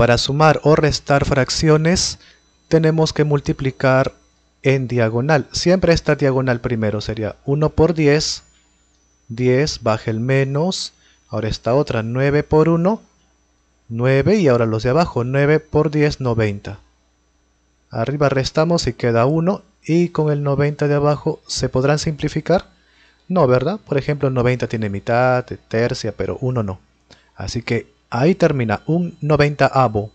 Para sumar o restar fracciones tenemos que multiplicar en diagonal. Siempre esta diagonal primero sería 1 por 10, 10, baje el menos, ahora esta otra 9 por 1, 9 y ahora los de abajo 9 por 10, 90. Arriba restamos y queda 1 y con el 90 de abajo se podrán simplificar. No, ¿verdad? Por ejemplo, 90 tiene mitad, tercia, pero 1 no. Así que Ahí termina un noventaavo.